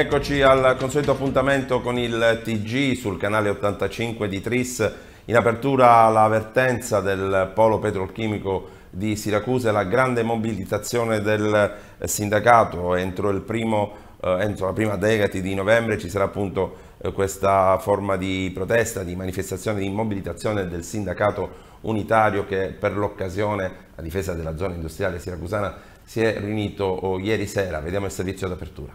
Eccoci al consueto appuntamento con il TG sul canale 85 di Tris. In apertura la vertenza del polo petrolchimico di Siracusa e la grande mobilitazione del sindacato entro il primo Uh, entro la prima decade di novembre ci sarà appunto uh, questa forma di protesta, di manifestazione, di mobilitazione del sindacato unitario che per l'occasione a difesa della zona industriale siracusana si è riunito oh, ieri sera. Vediamo il servizio d'apertura.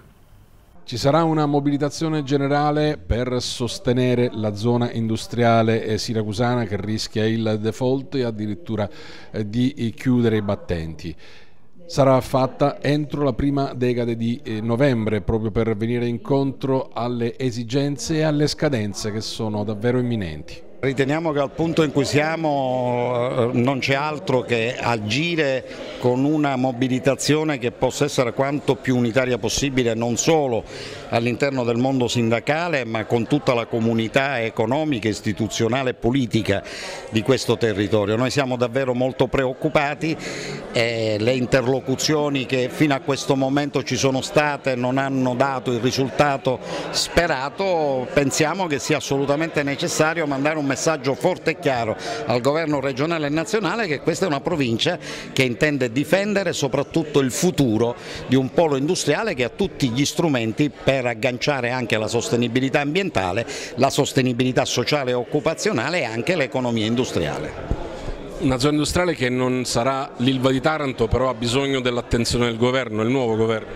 Ci sarà una mobilitazione generale per sostenere la zona industriale eh, siracusana che rischia il default e addirittura eh, di eh, chiudere i battenti sarà fatta entro la prima decade di novembre, proprio per venire incontro alle esigenze e alle scadenze che sono davvero imminenti. Riteniamo che al punto in cui siamo eh, non c'è altro che agire con una mobilitazione che possa essere quanto più unitaria possibile non solo all'interno del mondo sindacale ma con tutta la comunità economica, istituzionale e politica di questo territorio. Noi siamo davvero molto preoccupati e le interlocuzioni che fino a questo momento ci sono state non hanno dato il risultato sperato, pensiamo che sia assolutamente necessario mandare un messaggio messaggio forte e chiaro al governo regionale e nazionale che questa è una provincia che intende difendere soprattutto il futuro di un polo industriale che ha tutti gli strumenti per agganciare anche la sostenibilità ambientale, la sostenibilità sociale e occupazionale e anche l'economia industriale una zona industriale che non sarà l'Ilva di Taranto, però ha bisogno dell'attenzione del governo, il nuovo governo.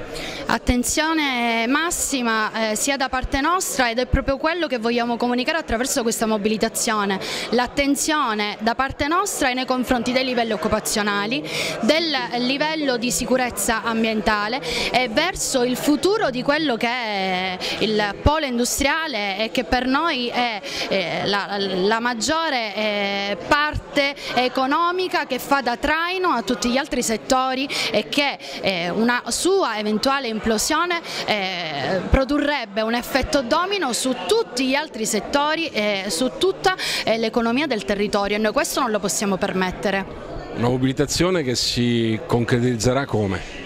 Attenzione massima eh, sia da parte nostra ed è proprio quello che vogliamo comunicare attraverso questa mobilitazione, l'attenzione da parte nostra nei confronti dei livelli occupazionali, del livello di sicurezza ambientale e verso il futuro di quello che è il polo industriale e che per noi è eh, la, la, maggiore eh, parte economica economica che fa da traino a tutti gli altri settori e che eh, una sua eventuale implosione eh, produrrebbe un effetto domino su tutti gli altri settori e su tutta eh, l'economia del territorio e noi questo non lo possiamo permettere. Una mobilitazione che si concretizzerà come?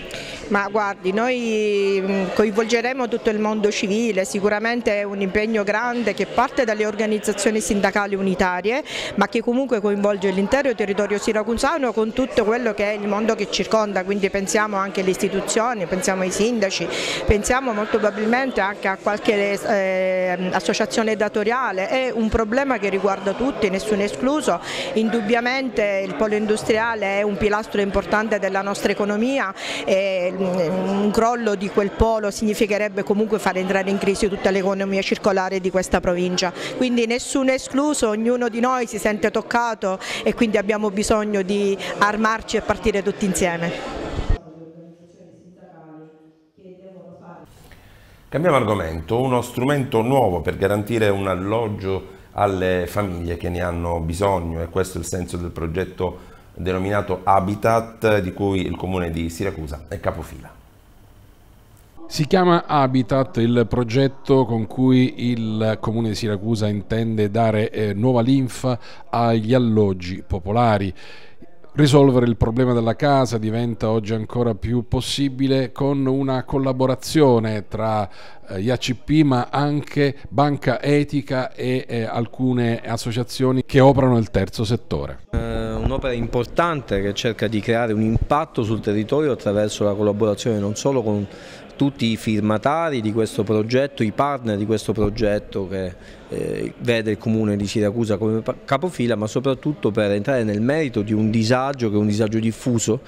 Ma guardi, noi mm, coinvolgeremo tutto il mondo civile, sicuramente è un impegno grande che parte dalle organizzazioni sindacali unitarie, ma che comunque coinvolge l'intero territorio siracusano con tutto quello che è il mondo che circonda, quindi pensiamo anche alle istituzioni, pensiamo ai sindaci, pensiamo molto probabilmente anche a qualche eh, associazione datoriale, è un problema che riguarda tutti, nessuno escluso, indubbiamente il polo industriale è un pilastro importante della nostra economia e il un crollo di quel polo significherebbe comunque far entrare in crisi tutta l'economia circolare di questa provincia, quindi nessuno è escluso, ognuno di noi si sente toccato e quindi abbiamo bisogno di armarci e partire tutti insieme. Cambiamo argomento, uno strumento nuovo per garantire un alloggio alle famiglie che ne hanno bisogno e questo è il senso del progetto denominato Habitat, di cui il comune di Siracusa è capofila. Si chiama Habitat il progetto con cui il comune di Siracusa intende dare eh, nuova linfa agli alloggi popolari. Risolvere il problema della casa diventa oggi ancora più possibile con una collaborazione tra eh, IACP ma anche Banca Etica e eh, alcune associazioni che operano nel terzo settore. Eh, Un'opera importante che cerca di creare un impatto sul territorio attraverso la collaborazione non solo con tutti i firmatari di questo progetto, i partner di questo progetto che eh, vede il comune di Siracusa come capofila, ma soprattutto per entrare nel merito di un disagio che è un disagio diffuso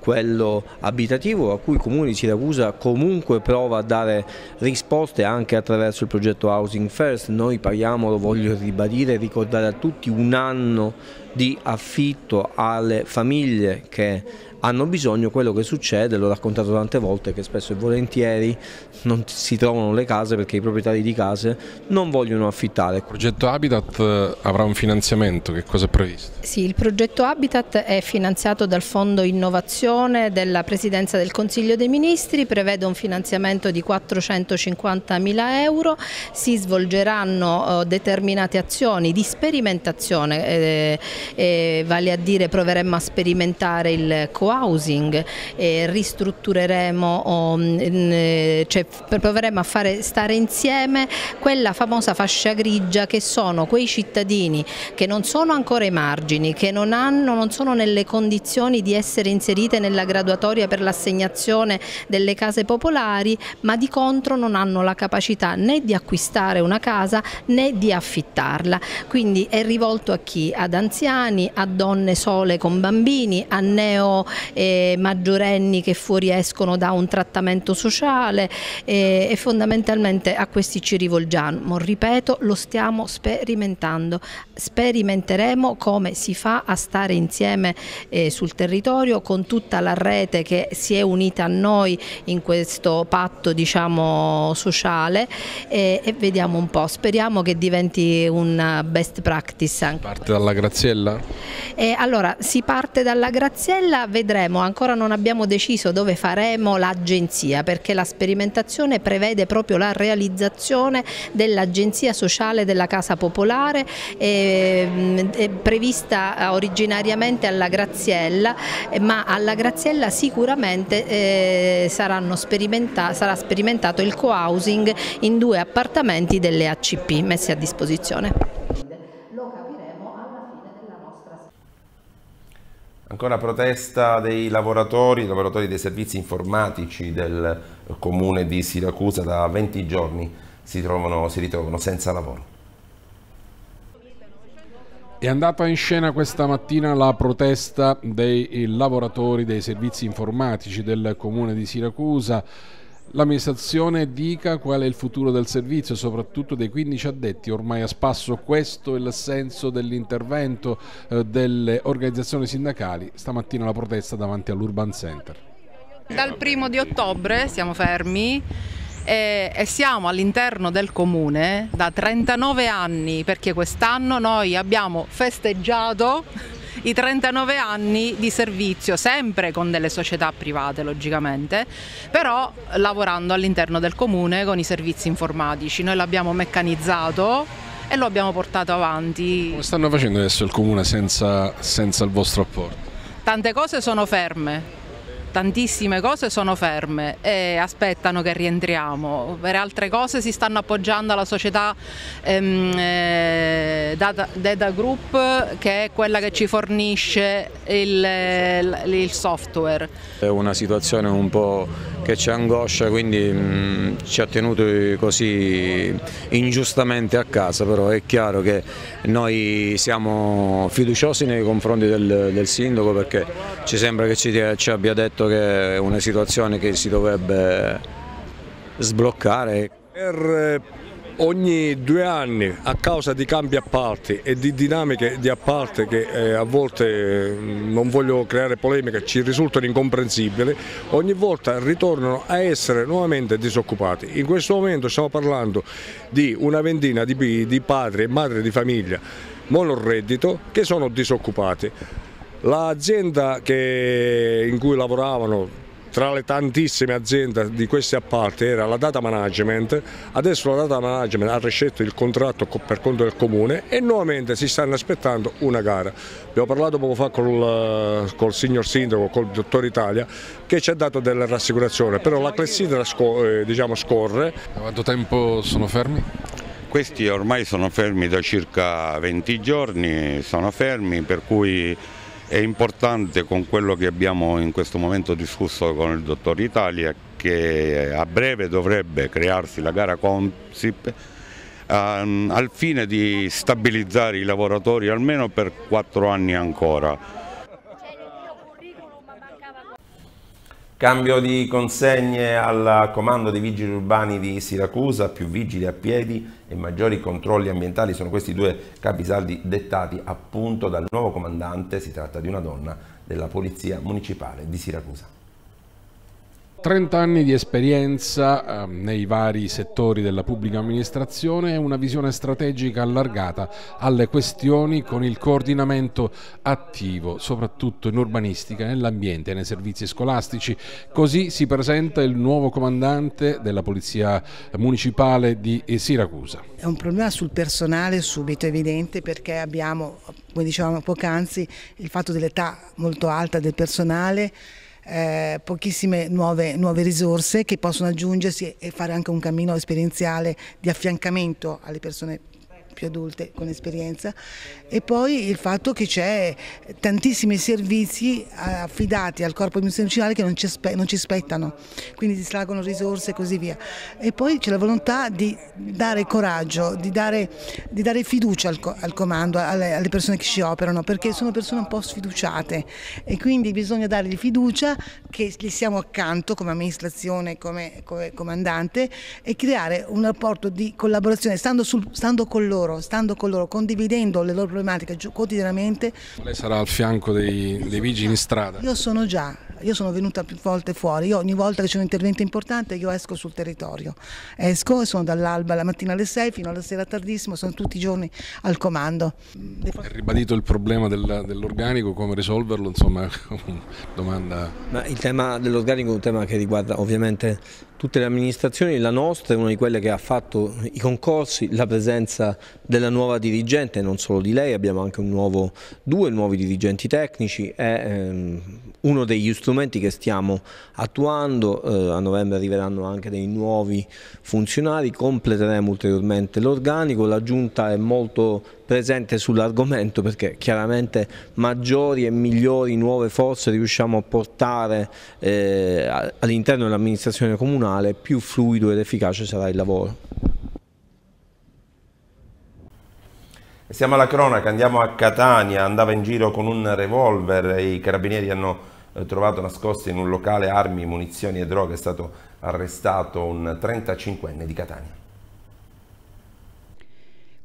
quello abitativo a cui il Comune di Siracusa comunque prova a dare risposte anche attraverso il progetto Housing First. Noi paghiamo, lo voglio ribadire, e ricordare a tutti un anno di affitto alle famiglie che hanno bisogno, quello che succede, l'ho raccontato tante volte, che spesso e volentieri non si trovano le case perché i proprietari di case non vogliono affittare. Il progetto Habitat eh, avrà un finanziamento, che cosa è previsto? Sì, il progetto Habitat è finanziato dal Fondo Innovazione della Presidenza del Consiglio dei Ministri, prevede un finanziamento di 450 mila euro, si svolgeranno eh, determinate azioni di sperimentazione, eh, eh, vale a dire proveremo a sperimentare il coatto housing, eh, ristruttureremo, o, mh, mm, cioè, proveremo a fare stare insieme quella famosa fascia grigia che sono quei cittadini che non sono ancora ai margini, che non, hanno, non sono nelle condizioni di essere inserite nella graduatoria per l'assegnazione delle case popolari, ma di contro non hanno la capacità né di acquistare una casa né di affittarla. Quindi è rivolto a chi? Ad anziani, a donne sole con bambini, a neo eh, maggiorenni che fuoriescono da un trattamento sociale eh, e fondamentalmente a questi ci rivolgiamo. Ripeto, lo stiamo sperimentando, sperimenteremo come si fa a stare insieme eh, sul territorio con tutta la rete che si è unita a noi in questo patto diciamo, sociale e vediamo un po', speriamo che diventi un best practice. Anche. Parte dalla Graziella? E eh, allora, si parte dalla Graziella, vediamo vedremo, ancora non abbiamo deciso dove faremo l'agenzia perché la sperimentazione prevede proprio la realizzazione dell'agenzia sociale della Casa Popolare eh, prevista originariamente alla Graziella ma alla Graziella sicuramente eh, sperimenta sarà sperimentato il co-housing in due appartamenti delle ACP messi a disposizione. Ancora protesta dei lavoratori, lavoratori dei servizi informatici del comune di Siracusa da 20 giorni si, trovano, si ritrovano senza lavoro. È andata in scena questa mattina la protesta dei lavoratori dei servizi informatici del comune di Siracusa l'amministrazione dica qual è il futuro del servizio, soprattutto dei 15 addetti ormai a spasso. Questo è il senso dell'intervento eh, delle organizzazioni sindacali. Stamattina la protesta davanti all'Urban Center. Dal primo di ottobre siamo fermi e, siamo all'interno del comune da 39 anni perché quest'anno noi abbiamo festeggiato i 39 anni di servizio, sempre con delle società private logicamente, però lavorando all'interno del comune con i servizi informatici. Noi l'abbiamo meccanizzato e lo abbiamo portato avanti. Come stanno facendo adesso il comune senza, senza il vostro apporto? Tante cose sono ferme, tantissime cose sono ferme e aspettano che rientriamo, per altre cose si stanno appoggiando alla società ehm, eh, Data, Data, Group che è quella che ci fornisce il, il software. È una situazione un po' che ci angoscia, quindi mh, ci ha tenuti così ingiustamente a casa, però è chiaro che noi siamo fiduciosi nei confronti del, del sindaco perché ci sembra che ci, ci abbia detto che è una situazione che si dovrebbe sbloccare. Per eh, ogni due anni a causa di cambi a e di dinamiche di a che eh, a volte mm, non voglio creare polemiche, ci risultano incomprensibili, ogni volta ritornano a essere nuovamente disoccupati. In questo momento stiamo parlando di una ventina di, di padri e madri di famiglia monoreddito che sono disoccupati. L'azienda in cui lavoravano tra le tantissime aziende di questi appalti era la data management, adesso la data management ha rescelto il contratto per conto del comune e nuovamente si stanno aspettando una gara. Abbiamo parlato poco fa col, col signor sindaco, col dottor Italia, che ci ha dato delle rassicurazioni, però la clessidra eh, diciamo, scorre. quanto tempo sono fermi? Questi ormai sono fermi da circa 20 giorni, sono fermi per cui è importante con quello che abbiamo in questo momento discusso con il dottor Italia che a breve dovrebbe crearsi la gara Consip um, al fine di stabilizzare i lavoratori almeno per quattro anni ancora Cambio di consegne al comando dei vigili urbani di Siracusa, più vigili a piedi e maggiori controlli ambientali sono questi due capisaldi dettati appunto dal nuovo comandante, si tratta di una donna, della Polizia Municipale di Siracusa. 30 anni di esperienza ehm, nei vari settori della pubblica amministrazione e una visione strategica allargata alle questioni con il coordinamento attivo, soprattutto in urbanistica, nell'ambiente e nei servizi scolastici. Così si presenta il nuovo comandante della Polizia Municipale di eh, Siracusa. È un problema sul personale subito evidente perché abbiamo, come dicevamo poc'anzi, il fatto dell'età molto alta del personale eh, pochissime nuove, nuove, risorse che possono aggiungersi e fare anche un cammino esperienziale di affiancamento alle persone più adulte con esperienza e poi il fatto che c'è tantissimi servizi eh, affidati al corpo istituzionale che non ci, non ci spettano, quindi distraggono risorse e così via. E poi c'è la volontà di dare coraggio, di dare, di dare fiducia al, co al comando, alle, alle, persone che ci operano, perché sono persone un po' sfiduciate e quindi bisogna dargli fiducia che gli siamo accanto come amministrazione, come, come comandante e creare un rapporto di collaborazione, stando, sul, stando con loro loro, stando con loro, condividendo le loro problematiche quotidianamente. Lei sarà al fianco dei, dei vigili in strada? Io sono già, io sono venuta più volte fuori, io ogni volta che c'è un intervento importante io esco sul territorio, esco e sono dall'alba la mattina alle 6 fino alla sera tardissimo, sono tutti i giorni al comando. È ribadito il problema dell'organico, come risolverlo? Insomma, domanda. Ma il tema dell'organico è un tema che riguarda ovviamente tutte le amministrazioni, la nostra è una di quelle che ha fatto i concorsi, la presenza della nuova dirigente, non solo di lei, abbiamo anche nuovo, due nuovi dirigenti tecnici, è ehm, uno degli strumenti che stiamo attuando, eh, a novembre arriveranno anche dei nuovi funzionari, completeremo ulteriormente l'organico, la giunta è molto presente sull'argomento perché chiaramente maggiori e migliori nuove forze riusciamo a portare eh, all'interno dell'amministrazione comunale più fluido ed efficace sarà il lavoro. Siamo alla cronaca, andiamo a Catania, andava in giro con un revolver i carabinieri hanno eh, trovato nascosto in un locale armi, munizioni e droghe, è stato arrestato un 35enne di Catania.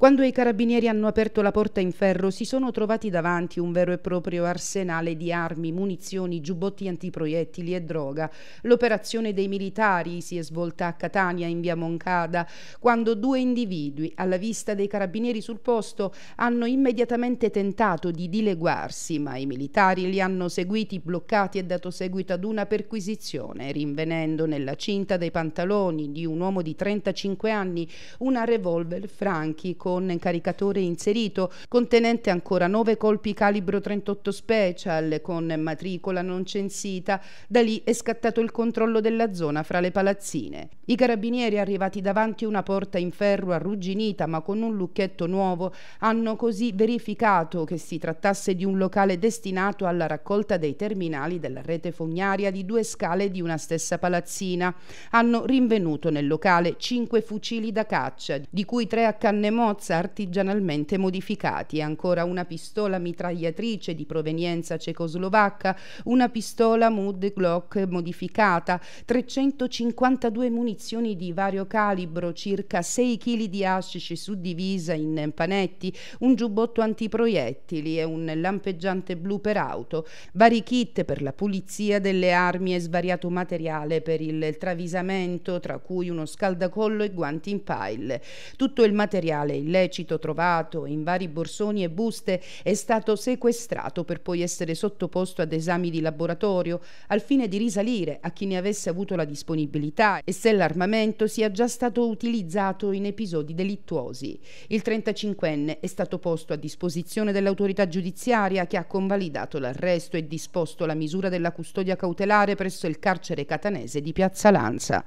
Quando i carabinieri hanno aperto la porta in ferro si sono trovati davanti un vero e proprio arsenale di armi, munizioni, giubbotti antiproiettili e droga. L'operazione dei militari si è svolta a Catania in via Moncada quando due individui, alla vista dei carabinieri sul posto, hanno immediatamente tentato di dileguarsi, ma i militari li hanno seguiti, bloccati e dato seguito ad una perquisizione, rinvenendo nella cinta dei pantaloni di un uomo di 35 anni una revolver Franchi con con caricatore inserito, contenente ancora nove colpi calibro 38 Special con matricola non censita. Da lì è scattato il controllo della zona fra le palazzine. I carabinieri arrivati davanti a una porta in ferro arrugginita ma con un lucchetto nuovo hanno così verificato che si trattasse di un locale destinato alla raccolta dei terminali della rete fognaria di due scale di una stessa palazzina. Hanno rinvenuto nel locale cinque fucili da caccia, di cui tre a canne moto mozza artigianalmente modificati, ancora una pistola mitragliatrice di provenienza cecoslovacca, una pistola Mood Glock modificata, 352 munizioni di vario calibro, circa 6 kg di hashish suddivisa in panetti, un giubbotto antiproiettili e un lampeggiante blu per auto, vari kit per la pulizia delle armi e svariato materiale per il travisamento, tra cui uno scaldacollo e guanti in pile. Tutto il materiale illecito trovato in vari borsoni e buste è stato sequestrato per poi essere sottoposto ad esami di laboratorio al fine di risalire a chi ne avesse avuto la disponibilità e se l'armamento sia già stato utilizzato in episodi delittuosi. Il 35enne è stato posto a disposizione dell'autorità giudiziaria che ha convalidato l'arresto e disposto la misura della custodia cautelare presso il carcere catanese di Piazza Lanza.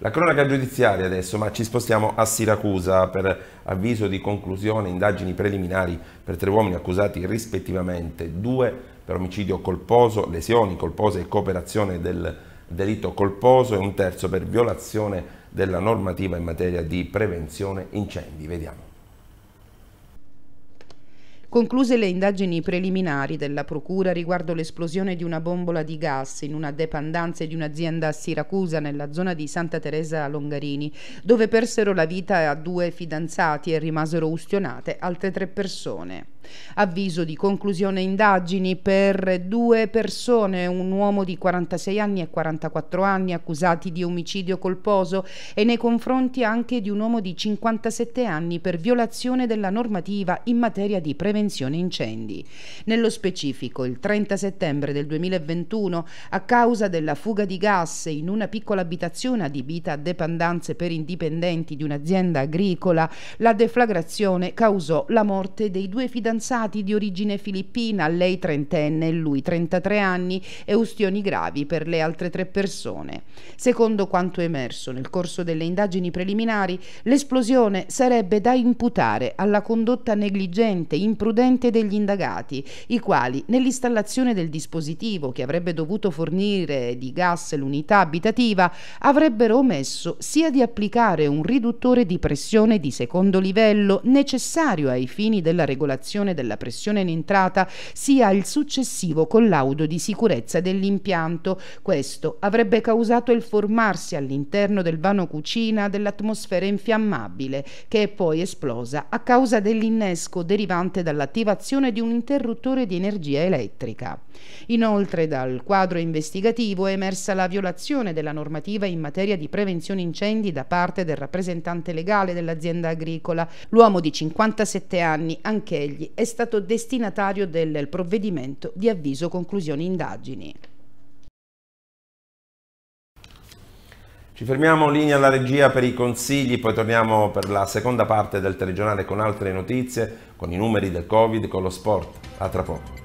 La cronaca giudiziaria adesso, ma ci spostiamo a Siracusa per avviso di conclusione, indagini preliminari per tre uomini accusati rispettivamente, due per omicidio colposo, lesioni colpose e cooperazione del delitto colposo e un terzo per violazione della normativa in materia di prevenzione incendi. Vediamo. Concluse le indagini preliminari della Procura riguardo l'esplosione di una bombola di gas in una dependanza di un'azienda a Siracusa nella zona di Santa Teresa Longarini, dove persero la vita a due fidanzati e rimasero ustionate altre tre persone. Avviso di conclusione indagini per due persone, un uomo di 46 anni e 44 anni accusati di omicidio colposo e nei confronti anche di un uomo di 57 anni per violazione della normativa in materia di prevenzione incendi. Nello specifico, il 30 settembre del 2021, a causa della fuga di gas in una piccola abitazione adibita a dependenze per indipendenti di un'azienda agricola, la deflagrazione causò la morte dei due fidanzati fidanzati di origine filippina, lei trentenne e lui 33 anni, e ustioni gravi per le altre tre persone. Secondo quanto emerso nel corso delle indagini preliminari, l'esplosione sarebbe da imputare alla condotta negligente, imprudente degli indagati, i quali nell'installazione del dispositivo che avrebbe dovuto fornire di gas l'unità abitativa avrebbero omesso sia di applicare un riduttore di pressione di secondo livello necessario ai fini della regolazione diminuzione della pressione in entrata sia il successivo collaudo di sicurezza dell'impianto. Questo avrebbe causato il formarsi all'interno del vano cucina dell'atmosfera infiammabile che è poi esplosa a causa dell'innesco derivante dall'attivazione di un interruttore di energia elettrica. Inoltre dal quadro investigativo è emersa la violazione della normativa in materia di prevenzione incendi da parte del rappresentante legale dell'azienda agricola, l'uomo di 57 anni, anch'egli è stato destinatario del provvedimento di avviso conclusioni indagini. Ci fermiamo linea alla regia per i consigli, poi torniamo per la seconda parte del telegiornale con altre notizie, con i numeri del Covid, con lo sport. A tra poco.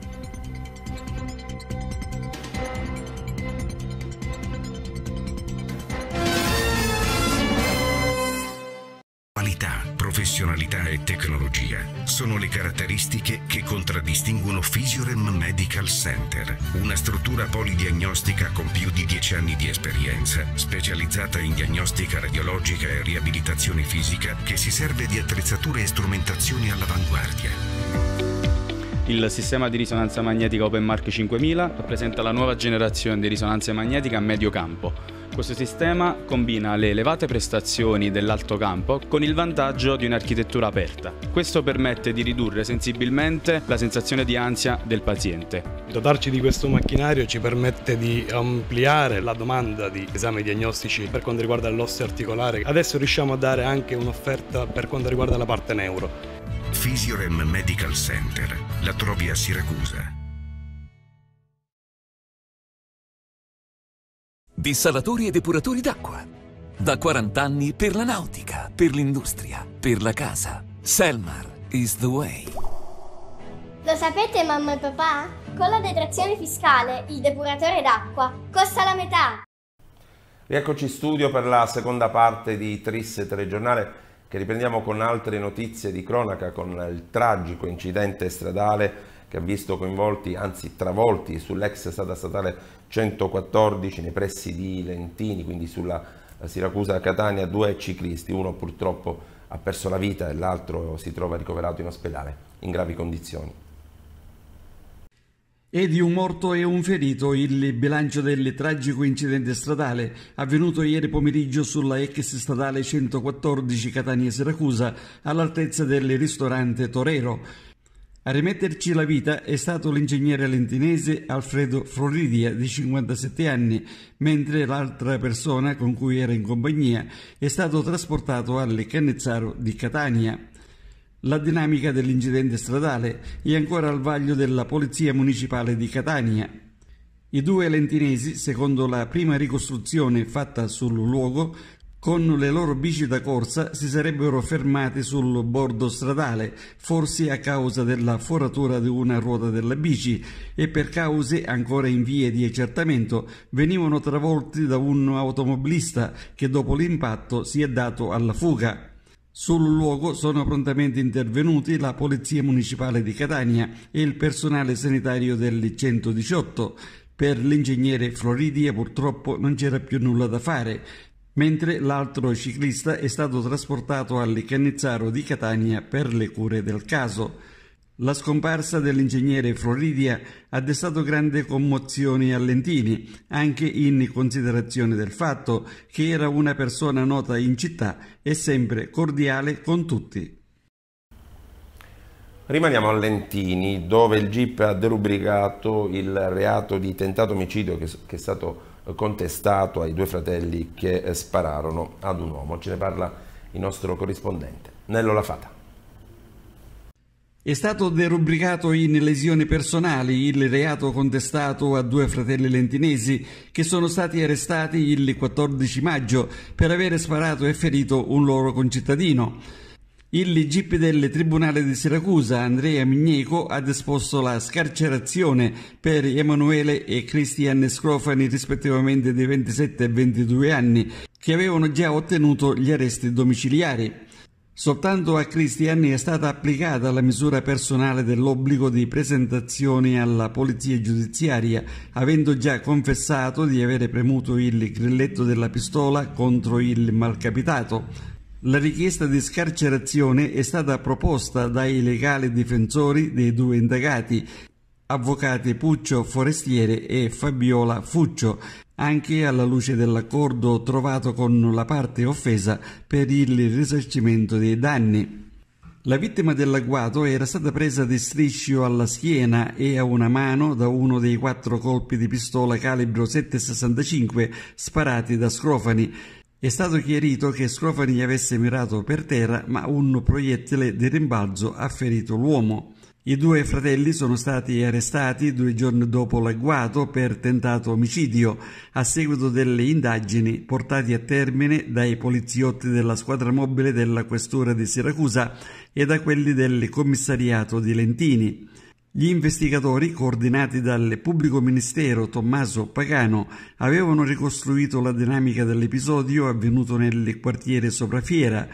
Qualità professionalità e tecnologia sono le caratteristiche che contraddistinguono Physiorem Medical Center, una struttura polidiagnostica con più di 10 anni di esperienza, specializzata in diagnostica radiologica e riabilitazione fisica, che si serve di attrezzature e strumentazioni all'avanguardia. Il sistema di risonanza magnetica OpenMark 5000 rappresenta la nuova generazione di risonanza magnetica a medio campo questo sistema combina le elevate prestazioni dell'alto campo con il vantaggio di un'architettura aperta. Questo permette di ridurre sensibilmente la sensazione di ansia del paziente. Dotarci di questo macchinario ci permette di ampliare la domanda di esami diagnostici per quanto riguarda l'osso articolare. Adesso riusciamo a dare anche un'offerta per quanto riguarda la parte neuro. Physiorem Medical Center, la trovi a Siracusa. dissalatori e depuratori d'acqua. Da 40 anni per la nautica, per l'industria, per la casa. Selmar is the way. Lo sapete mamma e papà? Con la detrazione fiscale il depuratore d'acqua costa la metà. Rieccoci in studio per la seconda parte di Trisse Telegiornale che riprendiamo con altre notizie di cronaca, con il tragico incidente stradale che ha visto coinvolti, anzi travolti, sull'ex strada statale 114 nei pressi di Lentini, quindi sulla eh, Siracusa-Catania, due ciclisti, uno purtroppo ha perso la vita e l'altro si trova ricoverato in ospedale in gravi condizioni. E di un morto e un ferito il bilancio del tragico incidente stradale avvenuto ieri pomeriggio sulla ex statale 114 Catania-Siracusa all'altezza del ristorante Torero. A rimetterci la vita è stato l'ingegnere lentinese Alfredo Floridia di 57 anni, mentre l'altra persona con cui era in compagnia è stato trasportato alle Cannezzaro di Catania. La dinamica dell'incidente stradale è ancora al vaglio della Polizia Municipale di Catania. I due lentinesi, secondo la prima ricostruzione fatta sul luogo, con le loro bici da corsa si sarebbero fermati sul bordo stradale, forse a causa della foratura di una ruota della bici e per cause ancora in via di accertamento venivano travolti da un automobilista che dopo l'impatto si è dato alla fuga. Sul luogo sono prontamente intervenuti la Polizia Municipale di Catania e il personale sanitario del 118. Per l'ingegnere Floridia purtroppo non c'era più nulla da fare, mentre l'altro ciclista è stato trasportato al Cannizzaro di Catania per le cure del caso. La scomparsa dell'ingegnere Floridia ha destato grande commozione a Lentini, anche in considerazione del fatto che era una persona nota in città e sempre cordiale con tutti. Rimaniamo a Lentini, dove il GIP ha derubricato il reato di tentato omicidio che è stato contestato ai due fratelli che eh, spararono ad un uomo. Ce ne parla il nostro corrispondente Nello Lafata. È stato derubricato in lesioni personali il reato contestato a due fratelli lentinesi che sono stati arrestati il 14 maggio per aver sparato e ferito un loro concittadino. Il GIP del Tribunale di Siracusa, Andrea Migneco, ha disposto la scarcerazione per Emanuele e Cristian Scrofani rispettivamente di 27 e 22 anni, che avevano già ottenuto gli arresti domiciliari. Soltanto a Cristiani è stata applicata la misura personale dell'obbligo di presentazione alla polizia giudiziaria, avendo già confessato di avere premuto il grilletto della pistola contro il malcapitato. La richiesta di scarcerazione è stata proposta dai legali difensori dei due indagati, avvocati Puccio Forestiere e Fabiola Fuccio, anche alla luce dell'accordo trovato con la parte offesa per il risarcimento dei danni. La vittima dell'agguato era stata presa di striscio alla schiena e a una mano da uno dei quattro colpi di pistola calibro 7,65 sparati da Scrofani. È stato chiarito che Scofani gli avesse mirato per terra, ma un proiettile di rimbalzo ha ferito l'uomo. I due fratelli sono stati arrestati due giorni dopo l'agguato per tentato omicidio, a seguito delle indagini portate a termine dai poliziotti della squadra mobile della Questura di Siracusa e da quelli del commissariato di Lentini. Gli investigatori, coordinati dal pubblico ministero Tommaso Pagano, avevano ricostruito la dinamica dell'episodio avvenuto nel quartiere Soprafiera.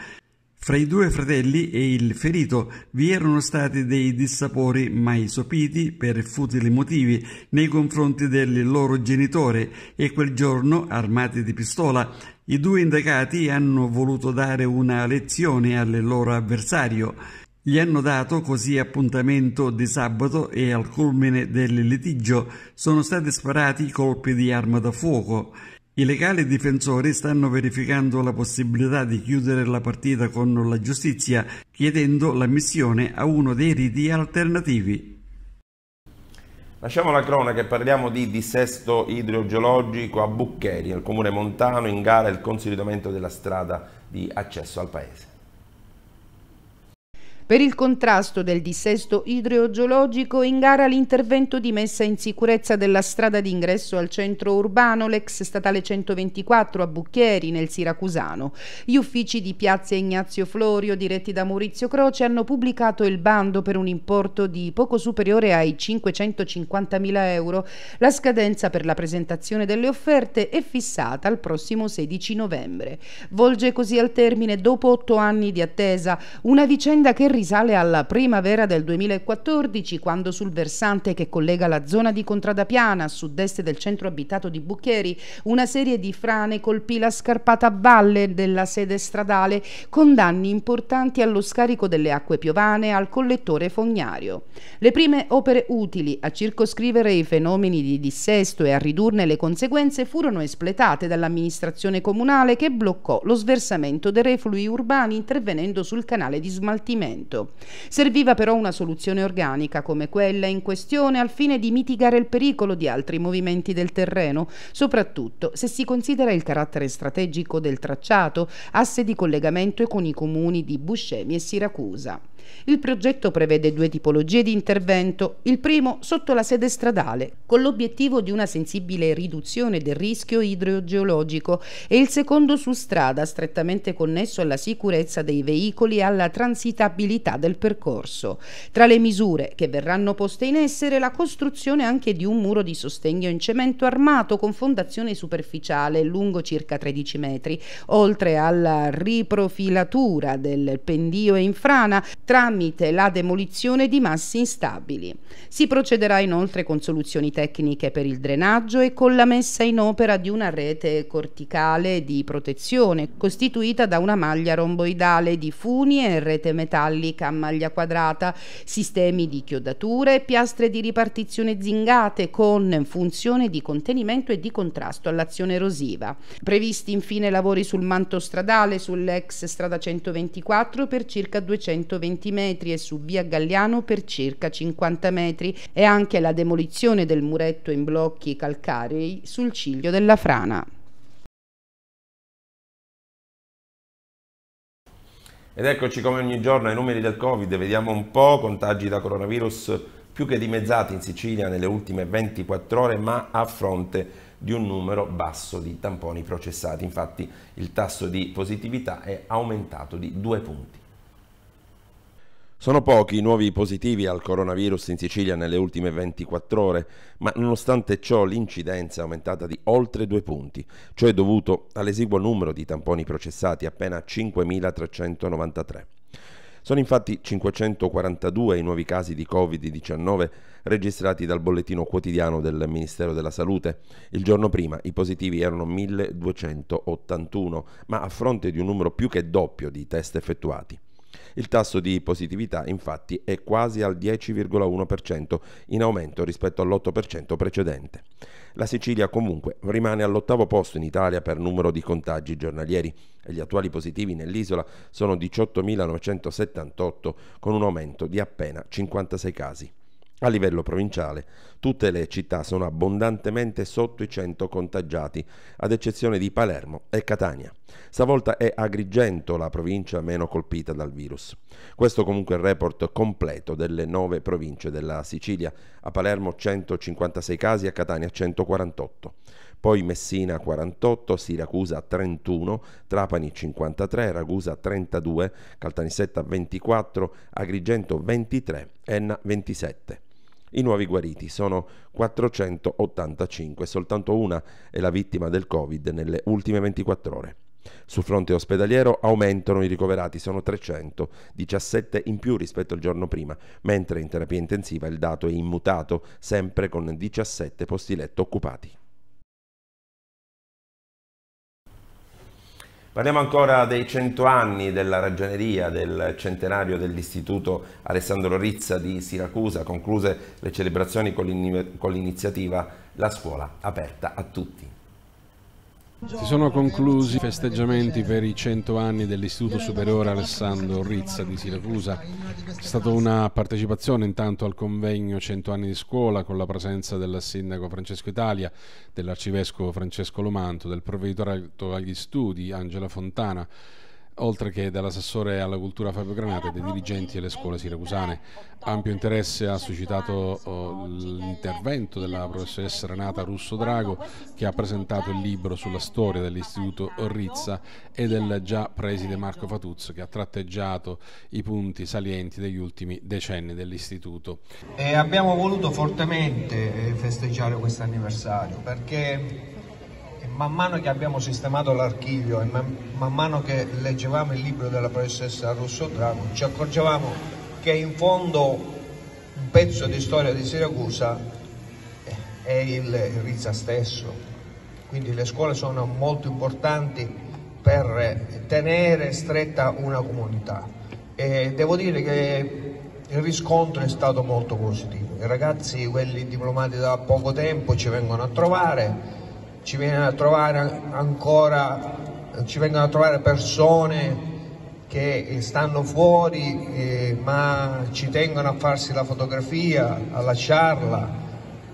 Fra i due fratelli e il ferito vi erano stati dei dissapori mai sopiti per futili motivi nei confronti del loro genitore e quel giorno, armati di pistola, i due indagati hanno voluto dare una lezione al loro avversario. Gli hanno dato così appuntamento di sabato e al culmine del litigio sono stati sparati colpi di arma da fuoco. I legali difensori stanno verificando la possibilità di chiudere la partita con la giustizia, chiedendo l'ammissione a uno dei riti alternativi. Lasciamo la cronaca e parliamo di dissesto idrogeologico a Buccheri, al comune montano, in gara il consolidamento della strada di accesso al paese. Per il contrasto del dissesto idrogeologico in gara l'intervento di messa in sicurezza della strada d'ingresso al centro urbano, l'ex statale 124 a Bucchieri nel Siracusano. Gli uffici di Piazza Ignazio Florio, diretti da Maurizio Croce, hanno pubblicato il bando per un importo di poco superiore ai 550.000 euro. La scadenza per la presentazione delle offerte è fissata al prossimo 16 novembre. Volge così al termine, dopo otto anni di attesa, una vicenda che risale alla primavera del 2014 quando sul versante che collega la zona di Contradapiana a sud-est del centro abitato di Bucchieri una serie di frane colpì la scarpata a valle della sede stradale con danni importanti allo scarico delle acque piovane al collettore fognario. Le prime opere utili a circoscrivere i fenomeni di dissesto e a ridurne le conseguenze furono espletate dall'amministrazione comunale che bloccò lo sversamento dei reflui urbani intervenendo sul canale di smaltimento sfruttamento. Serviva però una soluzione organica come quella in questione al fine di mitigare il pericolo di altri movimenti del terreno, soprattutto se si considera il carattere strategico del tracciato, asse di collegamento con i comuni di Buscemi e Siracusa. Il progetto prevede due tipologie di intervento, il primo sotto la sede stradale, con l'obiettivo di una sensibile riduzione del rischio idrogeologico e il secondo su strada, strettamente connesso alla sicurezza dei veicoli e alla transitabilità del percorso. Tra le misure che verranno poste in essere la costruzione anche di un muro di sostegno in cemento armato con fondazione superficiale lungo circa 13 metri, oltre alla riprofilatura del pendio in frana tra tramite la demolizione di massi instabili. Si procederà inoltre con soluzioni tecniche per il drenaggio e con la messa in opera di una rete corticale di protezione costituita da una maglia romboidale di funi e rete metallica a maglia quadrata, sistemi di chiodature e piastre di ripartizione zingate con funzione di contenimento e di contrasto all'azione erosiva. Previsti infine lavori sul manto stradale sull'ex strada 124 per circa 220 metri e su via Galliano per circa 50 metri e anche la demolizione del muretto in blocchi calcarei sul ciglio della frana. Ed eccoci come ogni giorno ai numeri del Covid, vediamo un po' contagi da coronavirus più che dimezzati in Sicilia nelle ultime 24 ore, ma a fronte di un numero basso di tamponi processati. Infatti il tasso di positività è aumentato di due punti. Sono pochi i nuovi positivi al coronavirus in Sicilia nelle ultime 24 ore, ma nonostante ciò l'incidenza è aumentata di oltre due punti, cioè dovuto all'esiguo numero di tamponi processati, appena 5.393. Sono infatti 542 i nuovi casi di Covid-19 registrati dal bollettino quotidiano del Ministero della Salute. Il giorno prima i positivi erano 1281, ma a fronte di un numero più che doppio di test effettuati. Il tasso di positività infatti è quasi al 10,1%, in aumento rispetto all'8% precedente. La Sicilia comunque rimane all'ottavo posto in Italia per numero di contagi giornalieri e gli attuali positivi nell'isola sono 18.978 con un aumento di appena 56 casi. A livello provinciale, tutte le città sono abbondantemente sotto i 100 contagiati, ad eccezione di Palermo e Catania. Stavolta è Agrigento la provincia meno colpita dal virus. Questo comunque è il report completo delle nove province della Sicilia. A Palermo 156 casi, a Catania 148. Poi Messina 48, Siracusa 31, Trapani 53, Ragusa 32, Caltanissetta 24, Agrigento 23, Enna 27. I nuovi guariti sono 485, soltanto una è la vittima del Covid nelle ultime 24 ore. Sul fronte ospedaliero aumentano i ricoverati, sono 317 in più rispetto al giorno prima, mentre in terapia intensiva il dato è immutato, sempre con 17 posti letto occupati. Parliamo ancora dei cento anni della ragioneria, del centenario dell'Istituto Alessandro Rizza di Siracusa, concluse le celebrazioni con l'iniziativa La scuola aperta a tutti. Si sono conclusi i festeggiamenti per i 100 anni dell'Istituto Superiore Alessandro Rizza di Siracusa. È stata una partecipazione intanto al convegno 100 anni di scuola con la presenza del sindaco Francesco Italia, dell'arcivescovo Francesco Lomanto, del provveditore agli studi Angela Fontana, oltre che dall'assessore alla cultura Fabio Granata, dei dirigenti delle scuole siracusane. Ampio interesse ha suscitato oh, l'intervento della professoressa Renata Russo Drago che ha presentato il libro sulla storia dell'istituto Rizza e del già preside Marco Fatuzzo che ha tratteggiato i punti salienti degli ultimi decenni dell'istituto. Eh, abbiamo voluto fortemente eh, festeggiare questo anniversario perché man mano che abbiamo sistemato l'archivio e man, man, mano che leggevamo il libro della professoressa Russo Drago ci accorgevamo che in fondo un pezzo di storia di Siracusa eh, è il Rizza stesso quindi le scuole sono molto importanti per tenere stretta una comunità e devo dire che il riscontro è stato molto positivo i ragazzi quelli diplomati da poco tempo ci vengono a trovare ci vengono a trovare ancora ci vengono a trovare persone che stanno fuori eh, ma ci tengono a farsi la fotografia, a lasciarla.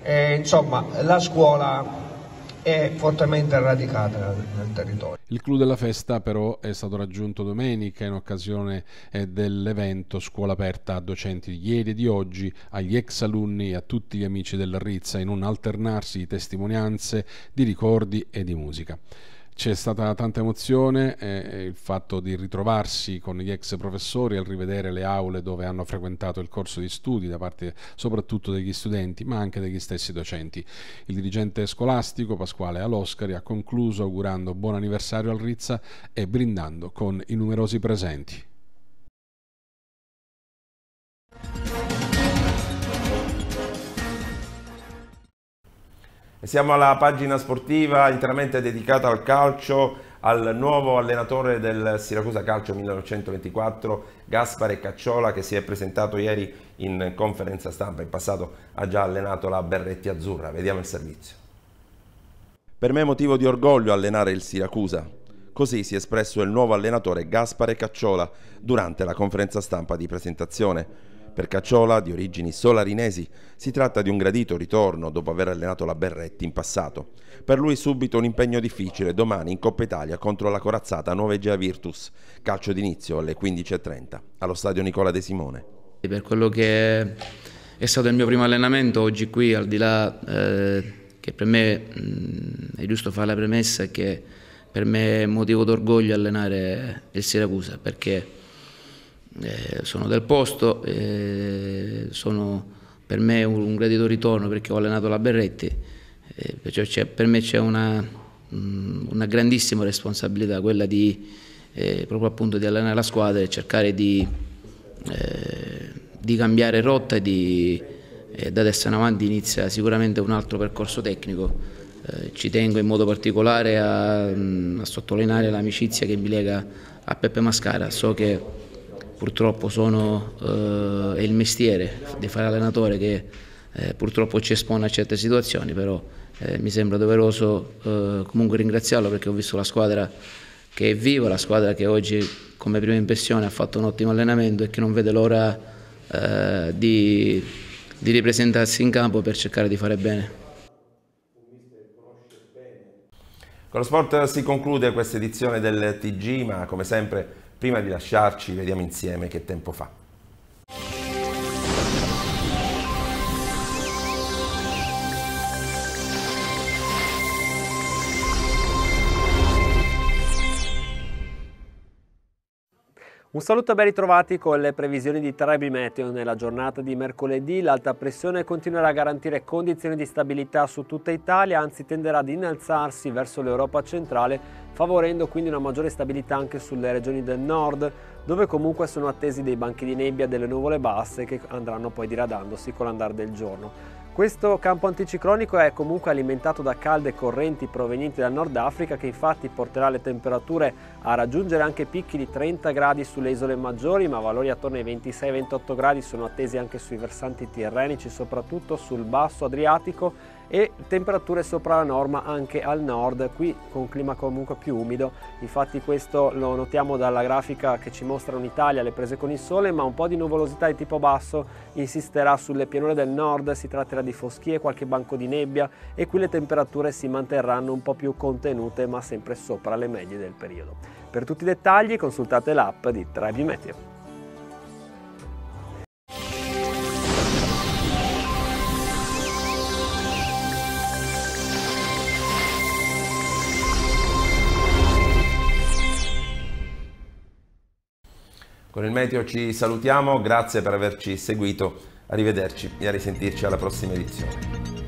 Eh, insomma, la scuola è fortemente radicata nel territorio. Il clou della festa però è stato raggiunto domenica in occasione eh, dell'evento Scuola aperta a docenti di ieri e di oggi, agli ex alunni e a tutti gli amici della Rizza in un alternarsi di testimonianze, di ricordi e di musica c'è stata tanta emozione eh, eh, il fatto di ritrovarsi con gli ex professori al rivedere le aule dove hanno frequentato il corso di studi da parte soprattutto degli studenti ma anche degli stessi docenti. Il dirigente scolastico Pasquale Aloscari ha concluso augurando buon anniversario al Rizza e brindando con i numerosi presenti. Siamo alla pagina sportiva interamente dedicata al calcio, al nuovo allenatore del Siracusa Calcio 1924, Gaspare Cacciola, che si è presentato ieri in conferenza stampa. In passato ha già allenato la Berretti Azzurra. Vediamo il servizio. Per me è motivo di orgoglio allenare il Siracusa. Così si è espresso il nuovo allenatore Gaspare Cacciola durante la conferenza stampa di presentazione. Per Cacciola, di origini solarinesi, si tratta di un gradito ritorno dopo aver allenato la Berretti in passato. Per lui subito un impegno difficile domani in Coppa Italia contro la corazzata Novegea Virtus, calcio d'inizio alle 15.30 allo stadio Nicola De Simone. Per quello che è stato il mio primo allenamento oggi qui, al di là eh, che per me mh, mm, è giusto fare la premessa che per me è motivo d'orgoglio allenare il Siracusa perché eh, sono del posto, eh, sono per me un, un gradito ritorno perché ho allenato la Berretti, cioè per me c'è una, mm, una, grandissima responsabilità quella di, eh, proprio appunto di allenare la squadra e cercare di, eh, di cambiare rotta e di, da adesso in avanti inizia sicuramente un altro percorso tecnico ci tengo in modo particolare a, mm, a sottolineare l'amicizia che mi lega a Peppe Mascara. So che purtroppo sono, eh, è il mestiere di fare allenatore che eh, purtroppo ci espone a certe situazioni, però eh, mi sembra doveroso eh, comunque ringraziarlo perché ho visto la squadra che è viva, la squadra che oggi come prima impressione ha fatto un ottimo allenamento e che non vede l'ora eh, di, di ripresentarsi in campo per cercare di fare bene. Con lo sport si conclude questa edizione del TG, ma come sempre prima di lasciarci vediamo insieme che tempo fa. Un saluto e ben ritrovati con le previsioni di Trebi Meteo. Nella giornata di mercoledì l'alta pressione continuerà a garantire condizioni di stabilità su tutta Italia, anzi tenderà ad innalzarsi verso l'Europa centrale, favorendo quindi una maggiore stabilità anche sulle regioni del nord, dove comunque sono attesi dei banchi di nebbia e delle nuvole basse che andranno poi diradandosi con l'andare del giorno. Questo campo anticiclonico è comunque alimentato da calde correnti provenienti dal Nord Africa che infatti porterà le temperature a raggiungere anche picchi di 30 gradi sulle isole maggiori ma valori attorno ai 26-28 gradi sono attesi anche sui versanti tirrenici soprattutto sul basso Adriatico e temperature sopra la norma anche al nord, qui con clima comunque più umido, infatti questo lo notiamo dalla grafica che ci mostra un'Italia le prese con il sole, ma un po' di nuvolosità di tipo basso insisterà sulle pianure del nord, si tratterà di foschie, qualche banco di nebbia e qui le temperature si manterranno un po' più contenute ma sempre sopra le medie del periodo. Per tutti i dettagli consultate l'app di Trevi Meteo. Con il meteo ci salutiamo, grazie per averci seguito, arrivederci e a risentirci alla prossima edizione.